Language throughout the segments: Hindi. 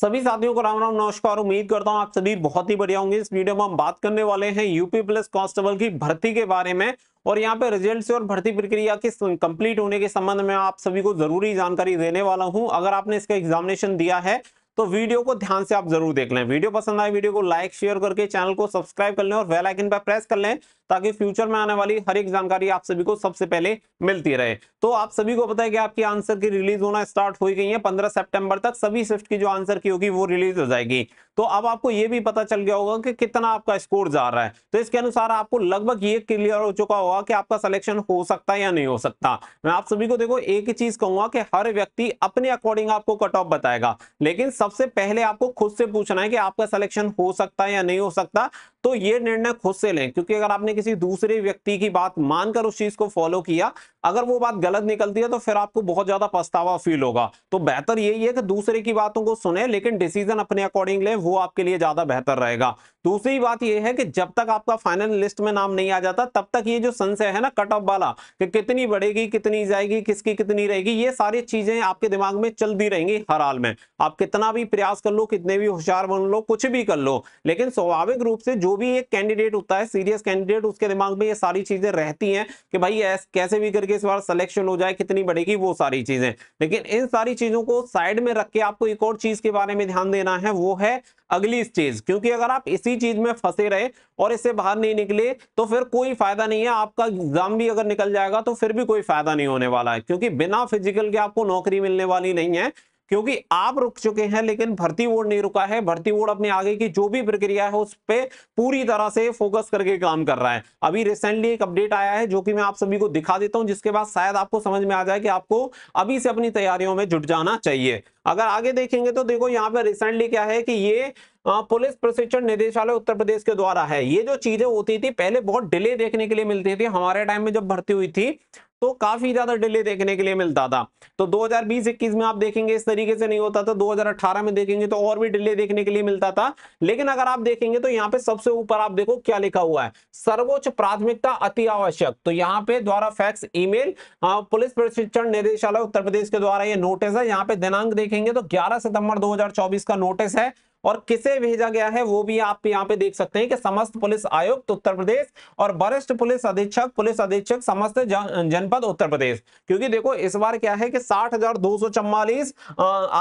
सभी साथियों को राम राम नमस्कार उम्मीद करता हूं आप सभी बहुत ही बढ़िया होंगे इस वीडियो में हम बात करने वाले हैं यूपी प्लस कांस्टेबल की भर्ती के बारे में और यहाँ पे रिजल्ट और भर्ती प्रक्रिया के कंप्लीट होने के संबंध में आप सभी को जरूरी जानकारी देने वाला हूं अगर आपने इसका एग्जामिनेशन दिया है तो वीडियो को ध्यान से आप जरूर देख लें वीडियो पसंद आए वीडियो को लाइक शेयर करके चैनल को सब्सक्राइब कर लें और वेल आइकन पर प्रेस कर लें ताकि फ्यूचर में आने वाली हर एक जानकारी आप सभी को सबसे पहले मिलती रहे तो आप सभी को पता है कि आपकी आंसर की रिलीज होना स्टार्ट हो गई है पंद्रह सेप्टेम्बर तक सभी शिफ्ट की जो आंसर की होगी वो रिलीज हो जाएगी तो अब आपको ये भी पता चल गया होगा कि कितना आपका स्कोर जा रहा है तो इसके अनुसार आपको लगभग ये क्लियर हो चुका होगा कि आपका सिलेक्शन हो सकता है या नहीं हो सकता मैं आप सभी को देखो एक ही चीज कहूंगा कि हर व्यक्ति अपने अकॉर्डिंग आपको कट ऑफ बताएगा लेकिन सबसे पहले आपको खुद से पूछना है कि आपका सिलेक्शन हो सकता है या नहीं हो सकता तो ये निर्णय खुद से लें क्योंकि अगर आपने किसी दूसरे व्यक्ति की बात मानकर उस चीज को फॉलो किया अगर वो बात गलत निकलती है तो फिर आपको बहुत ज्यादा पछतावा फील होगा तो बेहतर यही है कि दूसरे की बातों को सुने लेकिन डिसीजन अपने अकॉर्डिंग लें वो आपके लिए ज्यादा बेहतर रहेगा दूसरी बात यह है कि जब तक आपका फाइनल लिस्ट में नाम नहीं आ जाता तब तक ये जो संशय है ना कट ऑफ वाला कि कितनी बढ़ेगी कितनी जाएगी किसकी कितनी रहेगी ये सारी चीजें आपके दिमाग में चलती रहेंगी हर हाल में आप कितना भी प्रयास कर लो कितने भी होशियार बन लो कुछ भी कर लो लेकिन स्वाभाविक रूप से जो भी एक कैंडिडेट होता है सीरियस कैंडिडेट उसके दिमाग में ये सारी चीजें रहती हैं कि भाई कैसे भी करके इस बार सिलेक्शन हो जाए कितनी बढ़ेगी वो सारी चीजें लेकिन इन सारी चीजों को साइड में रख के आपको एक और चीज के बारे में ध्यान देना है वो है अगली स्टेज क्योंकि अगर आप इसी चीज में फंसे रहे और इससे बाहर नहीं निकले तो फिर कोई फायदा नहीं है आपका एग्जाम भी अगर निकल जाएगा तो फिर भी कोई फायदा नहीं होने वाला है क्योंकि बिना फिजिकल के आपको नौकरी मिलने वाली नहीं है क्योंकि आप रुक चुके हैं लेकिन भर्ती बोर्ड नहीं रुका है भर्ती बोर्ड अपने आगे की जो भी प्रक्रिया है उस पर पूरी तरह से फोकस करके काम कर रहा है अभी रिसेंटली एक अपडेट आया है जो कि मैं आप सभी को दिखा देता हूं जिसके बाद शायद आपको समझ में आ जाए कि आपको अभी से अपनी तैयारियों में जुट जाना चाहिए अगर आगे देखेंगे तो देखो यहाँ पे रिसेंटली क्या है कि ये पुलिस प्रशिक्षण निदेशालय उत्तर प्रदेश के द्वारा है ये जो चीजें होती थी पहले बहुत डिले देखने के लिए मिलती थी हमारे टाइम में जब भर्ती हुई थी तो काफी ज्यादा डिले देखने के लिए मिलता था तो 2020-21 में आप देखेंगे इस तरीके से नहीं होता था 2018 में देखेंगे तो और भी डिले देखने के लिए मिलता था लेकिन अगर आप देखेंगे तो यहाँ पे सबसे ऊपर आप देखो क्या लिखा हुआ है सर्वोच्च प्राथमिकता अति आवश्यक तो यहाँ पे द्वारा फैक्स ईमेल पुलिस प्रशिक्षण निदेशालय उत्तर प्रदेश के द्वारा ये नोटिस है यहाँ पे दिनांक देखेंगे तो ग्यारह सितंबर दो का नोटिस है और किसे भेजा गया है वो भी आप यहाँ पे देख सकते हैं कि समस्त पुलिस आयुक्त उत्तर प्रदेश और वरिष्ठ पुलिस अधीक्षक पुलिस अधीक्षक समस्त जनपद उत्तर प्रदेश क्योंकि देखो इस बार क्या है कि साठ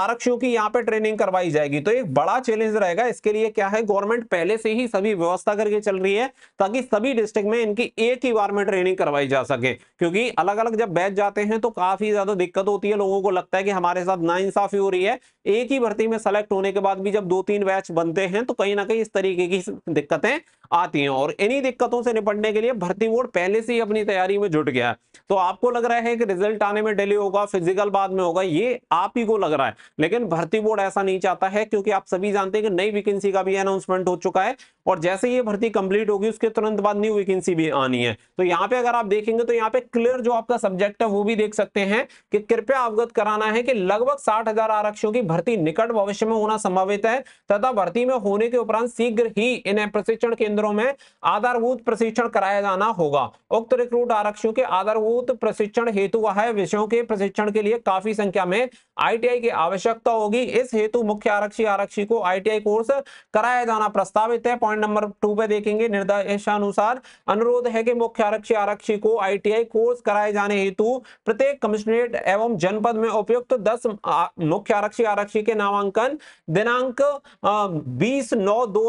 आरक्षियों की यहाँ पे ट्रेनिंग करवाई जाएगी तो एक बड़ा चैलेंज रहेगा इसके लिए क्या है गवर्नमेंट पहले से ही सभी व्यवस्था करके चल रही है ताकि सभी डिस्ट्रिक्ट में इनकी एक ही बार में ट्रेनिंग करवाई जा सके क्योंकि अलग अलग जब बैच जाते हैं तो काफी ज्यादा दिक्कत होती है लोगों को लगता है कि हमारे साथ ना हो रही है एक ही भर्ती में सेलेक्ट होने के बाद भी जब दो तीन बैच बनते हैं तो कहीं ना कहीं इस तरीके की दिक्कतें आती हैं और इन्हीं दिक्कतों से निपटने के लिए भर्ती बोर्ड पहले से ही अपनी तैयारी में जुट गया है तो आपको लग रहा है कि रिजल्ट आने में डिले होगा फिजिकल बाद में होगा ये आप ही को लग रहा है लेकिन भर्ती बोर्ड ऐसा नहीं चाहता है क्योंकि आप सभी जानते हैं कि नई वैकेंसी का भी अनाउंसमेंट हो चुका है और जैसे ये भर्ती कंप्लीट होगी उसके तुरंत बाद न्यू वैकेंसी भी आनी है तो यहाँ पे अगर आप देखेंगे तो यहाँ पे क्लियर जो आपका सब्जेक्ट है वो भी देख सकते हैं कि कृपया अवगत कराना है कि लगभग साठ हजार आरक्षियों की भर्ती निकट भविष्य में होना संभावित है तथा भर्ती में होने के उपरांत शीघ्र ही इन्हें प्रशिक्षण केंद्र केंद्रों में आधारभूत प्रशिक्षण कराया जाना होगा उक्त रिक्रूट आरक्षियों के आधारभूत प्रशिक्षण हेतु वह विषयों के प्रशिक्षण के लिए काफी संख्या में आईटीआई की आवश्यकता होगी इस हेतु मुख्य आरक्षी आरक्षी को आईटीआई कोर्स कराया जाना प्रस्तावित है पॉइंट नंबर टू पे देखेंगे निर्देशानुसार अनुरोध है कि मुख्य आरक्षी आरक्षी को आईटीआई कोर्स कराए जाने हेतु प्रत्येक कमिश्नरेट एवं जनपद में उपयुक्त दस मुख्य आरक्षी आरक्षी के नामांकन दिनांक बीस नौ दो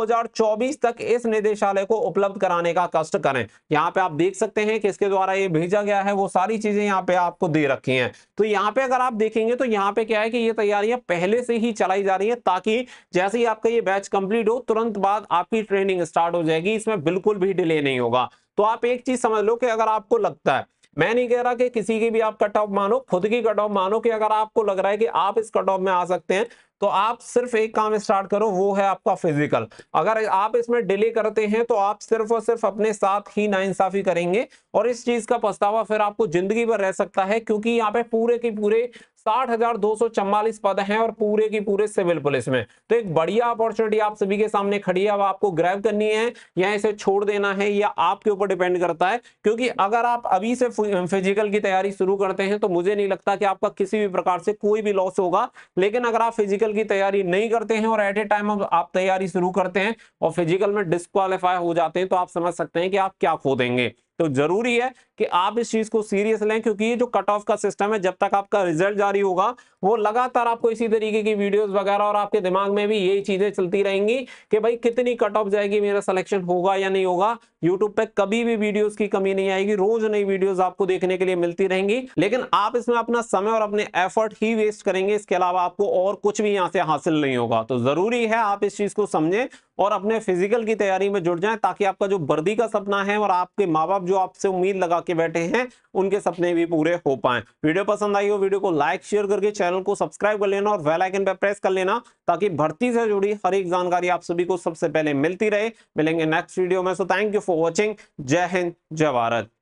तक इस निर्देश निदेशालय को उपलब्ध कराने का कष्ट करें यहाँ पे आप देख सकते हैं किसके द्वारा ये भेजा गया है वो सारी चीजें यहाँ पे आपको दे रखी हैं तो यहाँ पे अगर आप देखेंगे तो यहाँ पे क्या है कि ये तैयारियां पहले से ही चलाई जा रही है ताकि जैसे ही आपका ये बैच कंप्लीट हो तुरंत बाद आपकी ट्रेनिंग स्टार्ट हो जाएगी इसमें बिल्कुल भी डिले नहीं होगा तो आप एक चीज समझ लो कि अगर आपको लगता है मैं नहीं कह रहा कि किसी की भी आप कट ऑफ मानो खुद की कट ऑफ मानो कि अगर आपको लग रहा है कि आप इस कट ऑफ में आ सकते हैं तो आप सिर्फ एक काम स्टार्ट करो वो है आपका फिजिकल अगर आप इसमें डिले करते हैं तो आप सिर्फ और सिर्फ अपने साथ ही नाइंसाफी करेंगे और इस चीज का पछतावा फिर आपको जिंदगी भर रह सकता है क्योंकि यहाँ पे पूरे के पूरे साठ हजार दो सौ चौवालीस पद हैं और पूरे की पूरे सिविल पुलिस में तो एक बढ़िया अपॉर्चुनिटी आप सभी के सामने खड़ी है अब आपको ग्रैब करनी है या इसे छोड़ देना है या आपके ऊपर डिपेंड करता है क्योंकि अगर आप अभी से फिजिकल की तैयारी शुरू करते हैं तो मुझे नहीं लगता कि आपका किसी भी प्रकार से कोई भी लॉस होगा लेकिन अगर आप फिजिकल की तैयारी नहीं करते हैं और एट ए टाइम आप तैयारी शुरू करते हैं और फिजिकल में डिस्कालीफाई हो जाते हैं तो आप समझ सकते हैं कि आप क्या खो देंगे तो जरूरी है कि आप इस चीज को सीरियस लें क्योंकि ये जो कट ऑफ का सिस्टम है जब तक आपका रिजल्ट जारी होगा वो लगातार आपको इसी तरीके की वीडियोस वगैरह और आपके दिमाग में भी यही चीजें चलती रहेंगी कि भाई कितनी कट ऑफ जाएगी मेरा सिलेक्शन होगा या नहीं होगा यूट्यूब पे कभी भी वीडियोस की कमी नहीं आएगी रोज नई वीडियो आपको देखने के लिए मिलती रहेंगी लेकिन आप इसमें अपना समय और अपने एफर्ट ही वेस्ट करेंगे इसके अलावा आपको और कुछ भी यहाँ से हासिल नहीं होगा तो जरूरी है आप इस चीज को समझें और अपने फिजिकल की तैयारी में जुड़ जाए ताकि आपका जो वर्दी का सपना है और आपके माँ बाप जो आपसे उम्मीद लगा के बैठे हैं उनके सपने भी पूरे हो पाए वीडियो पसंद आई हो वीडियो को लाइक शेयर करके चैनल को सब्सक्राइब कर लेना और वेल आइकन पर प्रेस कर लेना ताकि भर्ती से जुड़ी हर एक जानकारी आप सभी को सबसे पहले मिलती रहे मिलेंगे नेक्स्ट वीडियो में so thank you for watching जय हिंद जय भारत